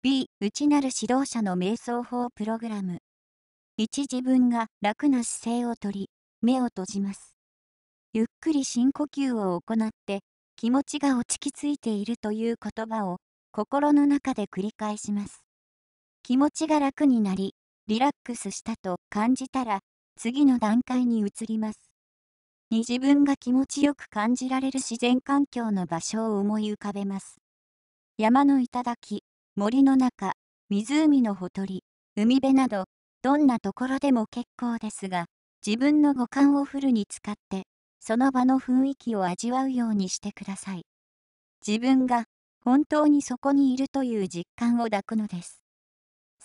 B 内なる指導者の瞑想法プログラム1自分が楽な姿勢をとり目を閉じますゆっくり深呼吸を行って気持ちが落ち着いているという言葉を心の中で繰り返します気持ちが楽になりリラックスしたと感じたら次の段階に移ります2自分が気持ちよく感じられる自然環境の場所を思い浮かべます山の頂森の中、湖のほとり、海辺など、どんなところでも結構ですが、自分の五感をフルに使って、その場の雰囲気を味わうようにしてください。自分が本当にそこにいるという実感を抱くのです。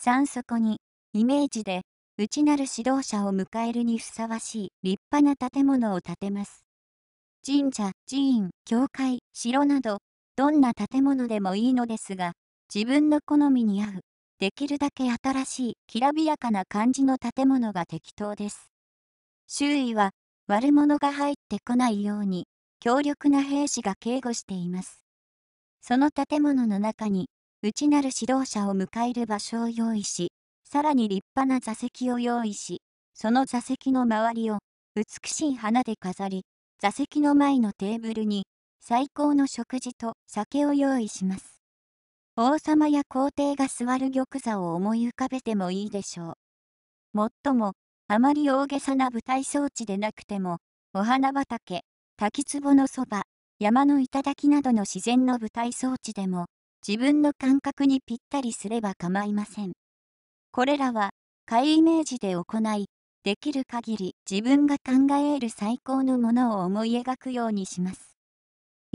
3そこに、イメージで、内なる指導者を迎えるにふさわしい立派な建物を建てます。神社、寺院、教会、城など、どんな建物でもいいのですが、自分の好みに合う、できるだけ新しい、きらびやかな感じの建物が適当です。周囲は悪者が入ってこないように、強力な兵士が警護しています。その建物の中に、内なる指導者を迎える場所を用意し、さらに立派な座席を用意し、その座席の周りを美しい花で飾り、座席の前のテーブルに最高の食事と酒を用意します。王様や皇帝が座る玉座を思い浮かべてもいいでしょう。もっとも、あまり大げさな舞台装置でなくても、お花畑、滝壺のそば、山の頂などの自然の舞台装置でも、自分の感覚にぴったりすれば構いません。これらは、買いイメージで行い、できる限り自分が考える最高のものを思い描くようにします。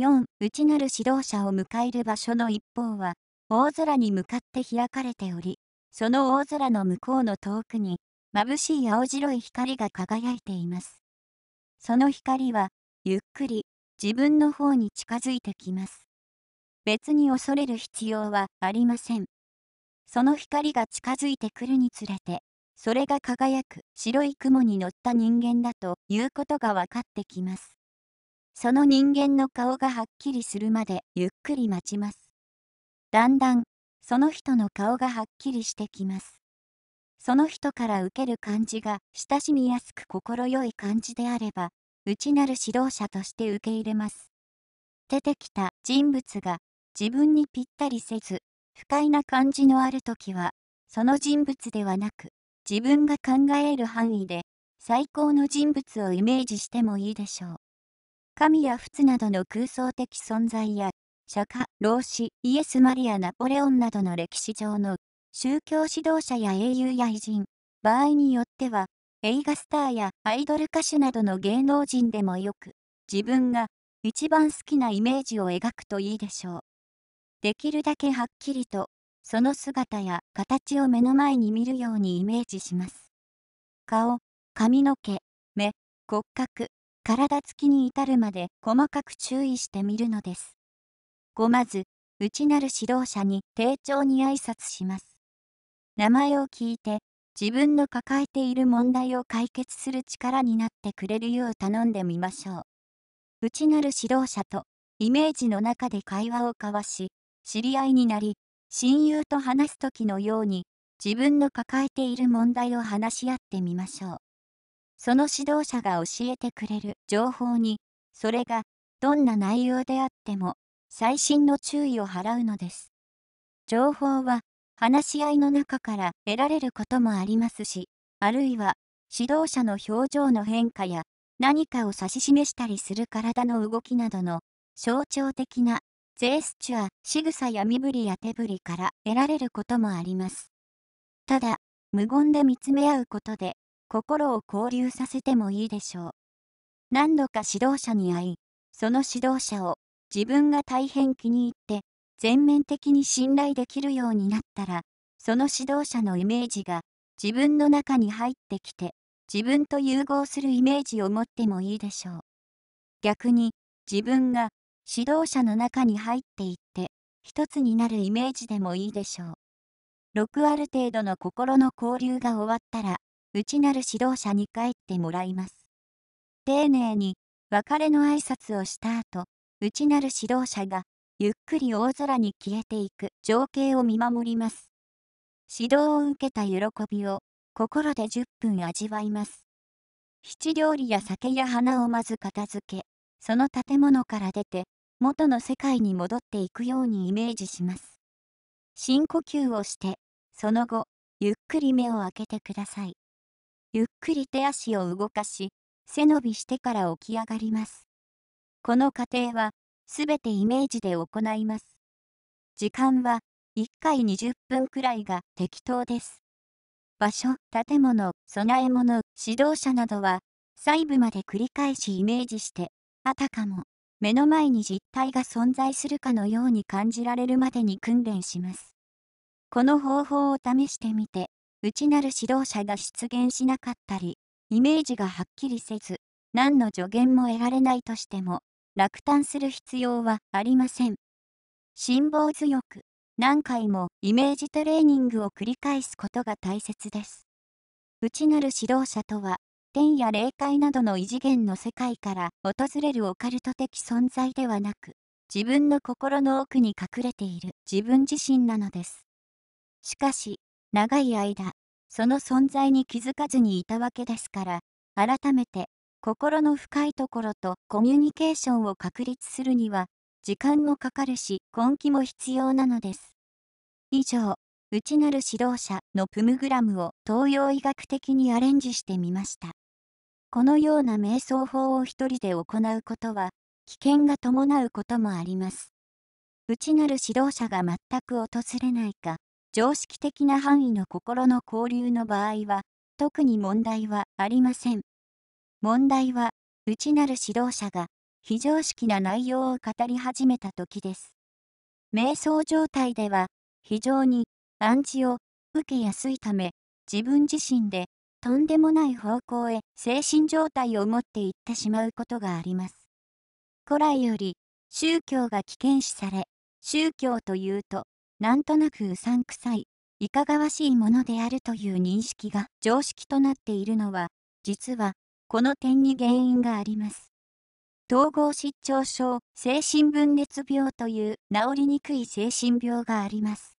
4. 内なる指導者を迎える場所の一方は、大空に向かって開かれており、その大空の向こうの遠くに、眩しい青白い光が輝いています。その光は、ゆっくり、自分の方に近づいてきます。別に恐れる必要はありません。その光が近づいてくるにつれて、それが輝く白い雲に乗った人間だということが分かってきます。その人間の顔がはっきりするまでゆっくり待ちます。だんだん、その人の顔がはっきりしてきます。その人から受ける感じが親しみやすく快い感じであれば、内なる指導者として受け入れます。出てきた人物が自分にぴったりせず、不快な感じのある時は、その人物ではなく、自分が考える範囲で、最高の人物をイメージしてもいいでしょう。神や仏などの空想的存在や釈迦、老子、イエス・マリア・ナポレオンなどの歴史上の宗教指導者や英雄や偉人、場合によっては映画スターやアイドル歌手などの芸能人でもよく自分が一番好きなイメージを描くといいでしょう。できるだけはっきりとその姿や形を目の前に見るようにイメージします。顔、髪の毛、目、骨格、体つきに至るまで細かく注意してみるのです。ごまず、内なる指導者に丁重に挨拶します。名前を聞いて、自分の抱えている問題を解決する力になってくれるよう頼んでみましょう。内なる指導者とイメージの中で会話を交わし、知り合いになり、親友と話す時のように、自分の抱えている問題を話し合ってみましょう。その指導者が教えてくれる情報に、それがどんな内容であっても最新の注意を払うのです。情報は話し合いの中から得られることもありますし、あるいは指導者の表情の変化や何かを指し示したりする体の動きなどの象徴的なジェスチュア、仕草や身振りや手振りから得られることもあります。ただ、無言で見つめ合うことで心を交流させてもいいでしょう。何度か指導者に会い、その指導者を自分が大変気に入って全面的に信頼できるようになったらその指導者のイメージが自分の中に入ってきて自分と融合するイメージを持ってもいいでしょう逆に自分が指導者の中に入っていって一つになるイメージでもいいでしょう6ある程度の心の交流が終わったら内なる指導者に帰ってもらいます丁寧に別れの挨拶をした後内なる指導者が、ゆっくり大空に消えていく情景を見守ります。指導を受けた喜びを、心で10分味わいます。七料理や酒や花をまず片付け、その建物から出て、元の世界に戻っていくようにイメージします。深呼吸をして、その後、ゆっくり目を開けてください。ゆっくり手足を動かし、背伸びしてから起き上がります。この過程は、すべてイメージで行います。時間は、1回20分くらいが適当です。場所、建物、備え物、指導者などは、細部まで繰り返しイメージして、あたかも、目の前に実体が存在するかのように感じられるまでに訓練します。この方法を試してみて、内なる指導者が出現しなかったり、イメージがはっきりせず、何の助言も得られないとしても、落胆する必要はありません。辛抱強く、何回もイメージトレーニングを繰り返すことが大切です。内なる指導者とは、天や霊界などの異次元の世界から訪れるオカルト的存在ではなく、自分の心の奥に隠れている自分自身なのです。しかし、長い間、その存在に気づかずにいたわけですから、改めて心の深いところとコミュニケーションを確立するには、時間もかかるし、根気も必要なのです。以上、内なる指導者のプムグラムを東洋医学的にアレンジしてみました。このような瞑想法を一人で行うことは、危険が伴うこともあります。内なる指導者が全く訪れないか、常識的な範囲の心の交流の場合は、特に問題はありません。問題は、内なる指導者が、非常識な内容を語り始めた時です。瞑想状態では、非常に暗示を受けやすいため、自分自身で、とんでもない方向へ精神状態を持っていってしまうことがあります。古来より、宗教が危険視され、宗教というと、なんとなくうさんくさい、いかがわしいものであるという認識が常識となっているのは、実はこの点に原因があります。統合失調症、精神分裂病という治りにくい精神病があります。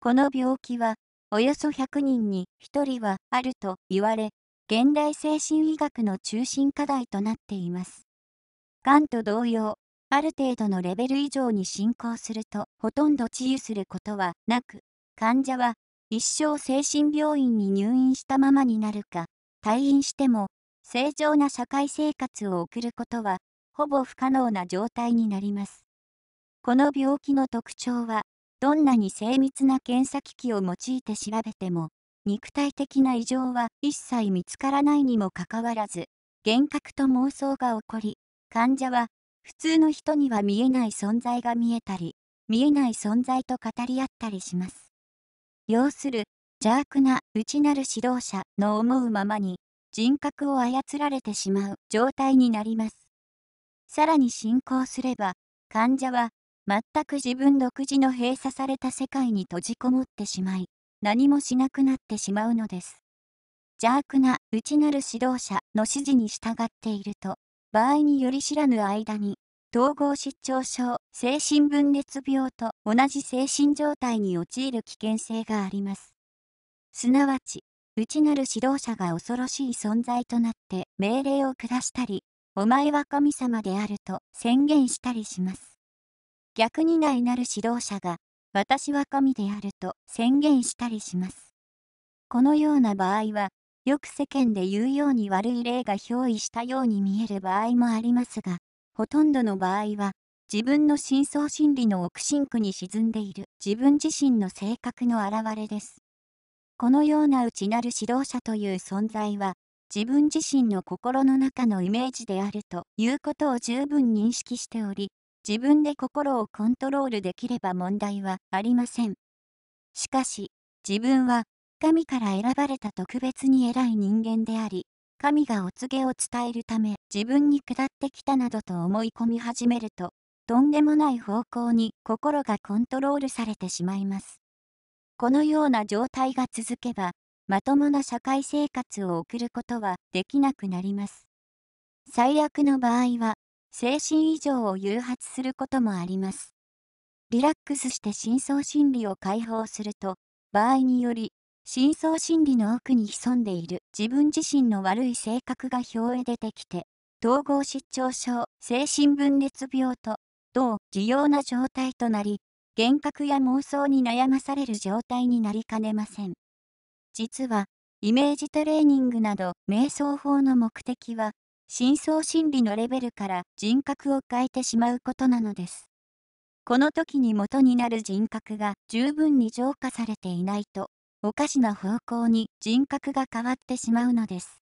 この病気は、およそ100人に1人はあると言われ、現代精神医学の中心課題となっています。がんと同様、ある程度のレベル以上に進行するとほとんど治癒することはなく、患者は一生精神病院に入院したままになるか、退院しても正常な社会生活を送ることは、ほぼ不可能な状態になります。この病気の特徴は、どんなに精密な検査機器を用いて調べても、肉体的な異常は一切見つからないにもかかわらず、幻覚と妄想が起こり、患者は普通の人には見えない存在が見えたり、見えない存在と語り合ったりします。要する、邪悪な内なる指導者の思うままに、人格を操られてしまう状態になります。さらに進行すれば、患者は全く自分独自の閉鎖された世界に閉じこもってしまい、何もしなくなってしまうのです。邪悪な内なる指導者の指示に従っていると、場合により知らぬ間に、統合失調症、精神分裂病と同じ精神状態に陥る危険性があります。すなわち、内なる指導者が恐ろしい存在となって命令を下したり、お前は神様であると宣言したりします。逆に内なる指導者が、私は神であると宣言したりします。このような場合は、よく世間で言うように悪い例が憑依したように見える場合もありますが、ほとんどの場合は、自分の深層心理の奥深くに沈んでいる自分自身の性格の表れです。このような内なる指導者という存在は、自分自身の心の中のイメージであるということを十分認識しており、自分で心をコントロールできれば問題はありません。しかし、自分は神から選ばれた特別に偉い人間であり、神がお告げを伝えるため自分に下ってきたなどと思い込み始めると、とんでもない方向に心がコントロールされてしまいます。このような状態が続けば、まともな社会生活を送ることはできなくなります。最悪の場合は、精神異常を誘発することもあります。リラックスして深層心理を解放すると、場合により、深層心理の奥に潜んでいる自分自身の悪い性格が表へ出てきて、統合失調症、精神分裂病と、同、需要な状態となり、幻覚や妄想に悩まされる状態になりかねません。実は、イメージトレーニングなど瞑想法の目的は、深層心理のレベルから人格を変えてしまうことなのです。この時に元になる人格が十分に浄化されていないと、おかしな方向に人格が変わってしまうのです。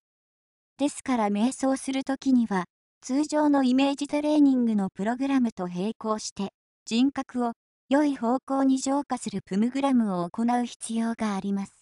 ですから瞑想する時には、通常のイメージトレーニングのプログラムと並行して、人格を良い方向に浄化するプムグラムを行う必要があります。